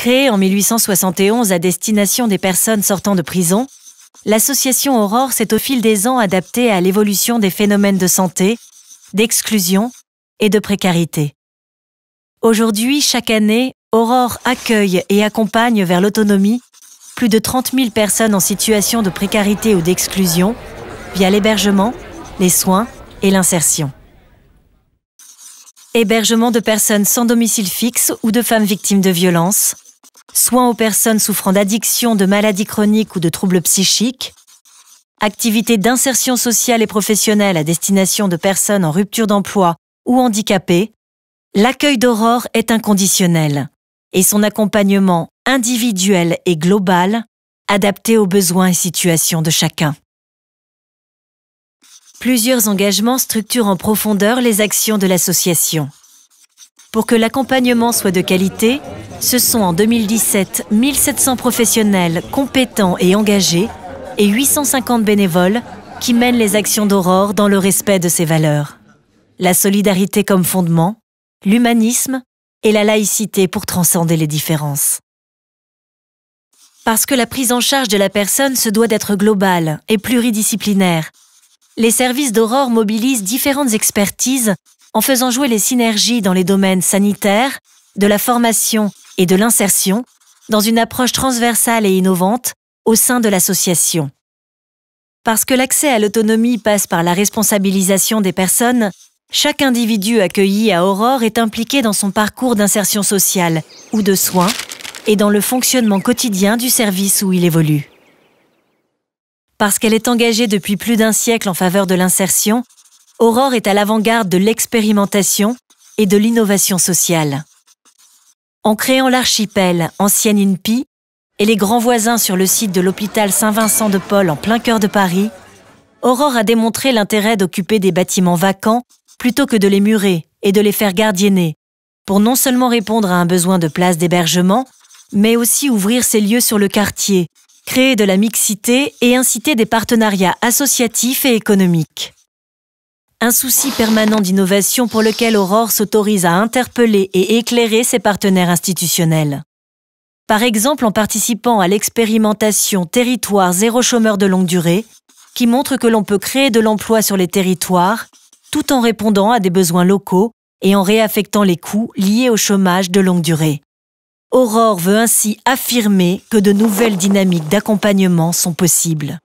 Créée en 1871 à destination des personnes sortant de prison, l'association Aurore s'est au fil des ans adaptée à l'évolution des phénomènes de santé, d'exclusion et de précarité. Aujourd'hui, chaque année, Aurore accueille et accompagne vers l'autonomie plus de 30 000 personnes en situation de précarité ou d'exclusion via l'hébergement, les soins et l'insertion. Hébergement de personnes sans domicile fixe ou de femmes victimes de violences, soins aux personnes souffrant d'addiction, de maladies chroniques ou de troubles psychiques, activités d'insertion sociale et professionnelle à destination de personnes en rupture d'emploi ou handicapées, l'accueil d'Aurore est inconditionnel et son accompagnement individuel et global adapté aux besoins et situations de chacun. Plusieurs engagements structurent en profondeur les actions de l'association. Pour que l'accompagnement soit de qualité, ce sont en 2017 1700 professionnels compétents et engagés et 850 bénévoles qui mènent les actions d'Aurore dans le respect de ses valeurs. La solidarité comme fondement, l'humanisme et la laïcité pour transcender les différences. Parce que la prise en charge de la personne se doit d'être globale et pluridisciplinaire, les services d'Aurore mobilisent différentes expertises en faisant jouer les synergies dans les domaines sanitaires, de la formation et de l'insertion, dans une approche transversale et innovante au sein de l'association. Parce que l'accès à l'autonomie passe par la responsabilisation des personnes, chaque individu accueilli à Aurore est impliqué dans son parcours d'insertion sociale ou de soins et dans le fonctionnement quotidien du service où il évolue. Parce qu'elle est engagée depuis plus d'un siècle en faveur de l'insertion, Aurore est à l'avant-garde de l'expérimentation et de l'innovation sociale. En créant l'archipel, ancienne INPI, et les grands voisins sur le site de l'hôpital Saint-Vincent de Paul en plein cœur de Paris, Aurore a démontré l'intérêt d'occuper des bâtiments vacants plutôt que de les murer et de les faire gardienner, pour non seulement répondre à un besoin de place d'hébergement, mais aussi ouvrir ses lieux sur le quartier, créer de la mixité et inciter des partenariats associatifs et économiques. Un souci permanent d'innovation pour lequel Aurore s'autorise à interpeller et éclairer ses partenaires institutionnels. Par exemple en participant à l'expérimentation Territoire zéro chômeur de longue durée, qui montre que l'on peut créer de l'emploi sur les territoires tout en répondant à des besoins locaux et en réaffectant les coûts liés au chômage de longue durée. Aurore veut ainsi affirmer que de nouvelles dynamiques d'accompagnement sont possibles.